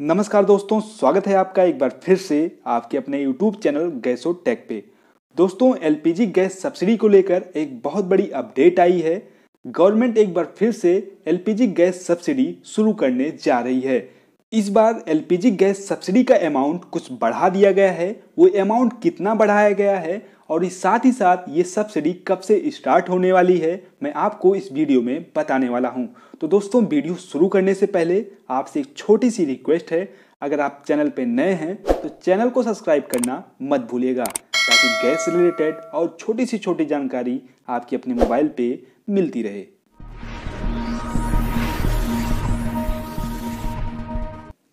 नमस्कार दोस्तों स्वागत है आपका एक बार फिर से आपके अपने YouTube चैनल गैसो टेक पे दोस्तों एलपीजी गैस सब्सिडी को लेकर एक बहुत बड़ी अपडेट आई है गवर्नमेंट एक बार फिर से एलपीजी गैस सब्सिडी शुरू करने जा रही है इस बार एलपीजी गैस सब्सिडी का अमाउंट कुछ बढ़ा दिया गया है वो अमाउंट कितना बढ़ाया गया है और इस साथ ही साथ ये सब्सिडी कब से स्टार्ट होने वाली है मैं आपको इस वीडियो में बताने वाला हूँ तो दोस्तों वीडियो शुरू करने से पहले आपसे एक छोटी सी रिक्वेस्ट है अगर आप चैनल पर नए हैं तो चैनल को सब्सक्राइब करना मत भूलिएगा ताकि गैस रिलेटेड और छोटी सी छोटी जानकारी आपके अपने मोबाइल पर मिलती रहे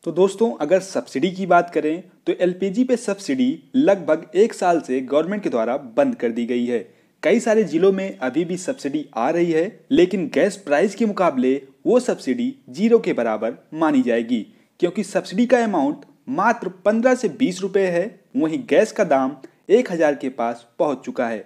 तो दोस्तों अगर सब्सिडी की बात करें तो एलपीजी पे सब्सिडी लगभग एक साल से गवर्नमेंट के द्वारा बंद कर दी गई है कई सारे जिलों में अभी भी सब्सिडी आ रही है लेकिन गैस प्राइस के मुकाबले वो सब्सिडी जीरो के बराबर मानी जाएगी क्योंकि सब्सिडी का अमाउंट मात्र पंद्रह से बीस रुपए है वहीं गैस का दाम एक हज़ार के पास पहुंच चुका है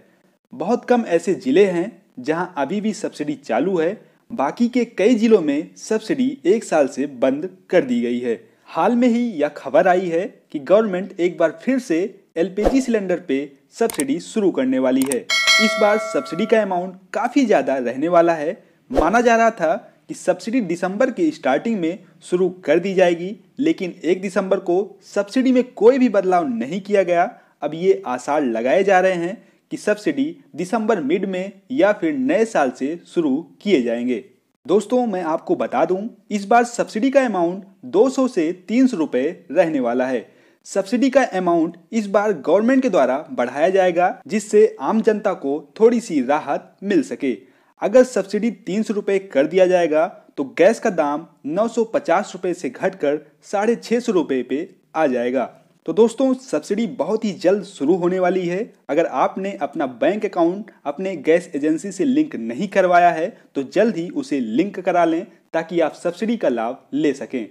बहुत कम ऐसे ज़िले हैं जहां अभी भी सब्सिडी चालू है बाकी के कई जिलों में सब्सिडी एक साल से बंद कर दी गई है हाल में ही यह खबर आई है कि गवर्नमेंट एक बार फिर से एलपीजी सिलेंडर पे सब्सिडी शुरू करने वाली है इस बार सब्सिडी का अमाउंट काफ़ी ज़्यादा रहने वाला है माना जा रहा था कि सब्सिडी दिसंबर के स्टार्टिंग में शुरू कर दी जाएगी लेकिन एक दिसंबर को सब्सिडी में कोई भी बदलाव नहीं किया गया अब ये आसार लगाए जा रहे हैं कि सब्सिडी दिसंबर मिड में या फिर नए साल से शुरू किए जाएंगे दोस्तों मैं आपको बता दूं इस बार सब्सिडी का अमाउंट 200 से 300 सौ रहने वाला है सब्सिडी का अमाउंट इस बार गवर्नमेंट के द्वारा बढ़ाया जाएगा जिससे आम जनता को थोड़ी सी राहत मिल सके अगर सब्सिडी तीन सौ कर दिया जाएगा तो गैस का दाम नौ सौ से घटकर साढ़े छः सौ पे आ जाएगा तो दोस्तों सब्सिडी बहुत ही जल्द शुरू होने वाली है अगर आपने अपना बैंक अकाउंट अपने गैस एजेंसी से लिंक नहीं करवाया है तो जल्द ही उसे लिंक करा लें ताकि आप सब्सिडी का लाभ ले सकें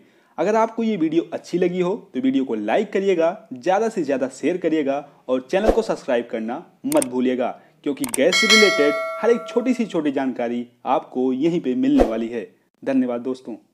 अगर आपको ये वीडियो अच्छी लगी हो तो वीडियो को लाइक करिएगा ज़्यादा से ज़्यादा शेयर करिएगा और चैनल को सब्सक्राइब करना मत भूलिएगा क्योंकि गैस से रिलेटेड हर एक छोटी सी छोटी जानकारी आपको यहीं पर मिलने वाली है धन्यवाद दोस्तों